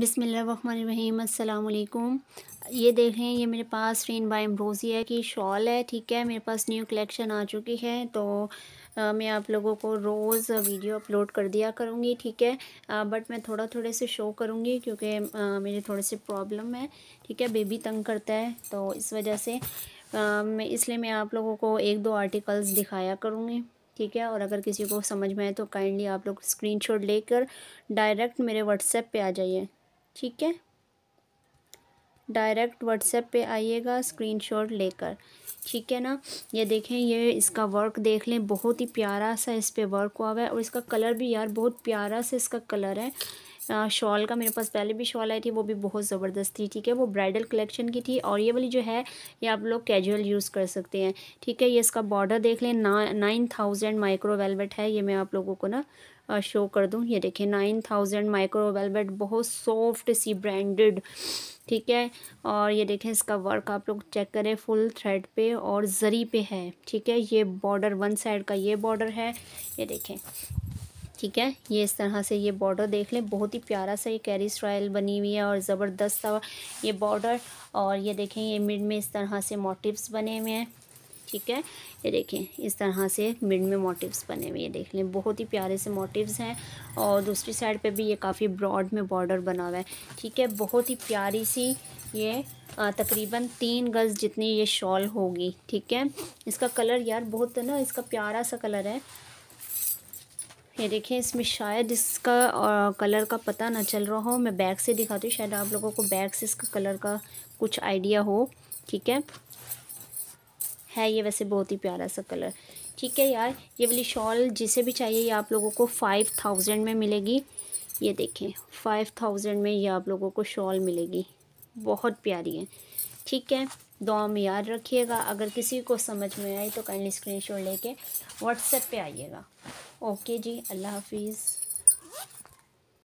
बिसमीम अल्लाम ये देखें ये मेरे पास रेन बाय एम्ब्रोसिया की शॉल है ठीक है मेरे पास न्यू कलेक्शन आ चुकी है तो आ, मैं आप लोगों को रोज़ वीडियो अपलोड कर दिया करूँगी ठीक है आ, बट मैं थोड़ा थोड़े से शो करूँगी क्योंकि मेरे थोड़े से प्रॉब्लम है ठीक है बेबी तंग करता है तो इस वजह से मैं इसलिए मैं आप लोगों को एक दो आर्टिकल्स दिखाया करूँगी ठीक है और अगर किसी को समझ में आए तो काइंडली आप लोग स्क्रीनशॉट लेकर डायरेक्ट मेरे व्हाट्सएप पे आ जाइए ठीक है डायरेक्ट व्हाट्सएप पे आइएगा स्क्रीनशॉट लेकर ठीक है ना ये देखें ये इसका वर्क देख लें बहुत ही प्यारा सा इस पर वर्क हुआ हुआ है और इसका कलर भी यार बहुत प्यारा सा इसका कलर है शॉल का मेरे पास पहले भी शॉल आई थी वो भी बहुत ज़बरदस्त थी ठीक है वो ब्राइडल कलेक्शन की थी और ये वाली जो है ये आप लोग कैजुअल यूज़ कर सकते हैं ठीक है ये इसका बॉर्डर देख लें ना नाइन थाउजेंड माइक्रो वेलवेट है ये मैं आप लोगों को ना शो कर दूँ ये देखिए नाइन थाउजेंड माइक्रो वेलवेट बहुत सॉफ्ट सी ब्रांडेड ठीक है और ये देखें इसका वर्क आप लोग चेक करें फुल थ्रेड पे और जरी पे है ठीक है ये बॉर्डर वन साइड का ये बॉर्डर है ये देखें ठीक है ये इस तरह से ये बॉर्डर देख लें बहुत ही प्यारा सा ये कैरी स्टाइल बनी हुई है और ज़बरदस्त सा ये बॉर्डर और ये देखें ये मिड में इस तरह से मोटिव्स बने हुए हैं ठीक है ये देखें इस तरह से मिड में मोटिव्स बने हुए ये देख लें बहुत ही प्यारे से मोटिव्स हैं और दूसरी साइड पे भी ये काफ़ी ब्रॉड में बॉर्डर बना हुआ है ठीक है बहुत ही प्यारी सी ये तकरीबन तीन गज़ जितनी ये शॉल होगी ठीक है इसका कलर यार बहुत ना इसका प्यारा सा कलर है ये देखिए इसमें शायद इसका कलर का पता ना चल रहा हो मैं बैग से दिखाती हूँ शायद आप लोगों को बैग से इसका कलर का कुछ आइडिया हो ठीक है है ये वैसे बहुत ही प्यारा सा कलर ठीक है यार ये वाली शॉल जिसे भी चाहिए ये आप लोगों को फाइव थाउजेंड में मिलेगी ये देखें फाइव थाउजेंड में ये आप लोगों को शॉल मिलेगी बहुत प्यारी है ठीक है दुआ में याद रखिएगा अगर किसी को समझ में आए तो काइंडली स्क्रीन शॉट लेके व्हाट्सएप पे आइएगा ओके जी अल्लाह हाफिज़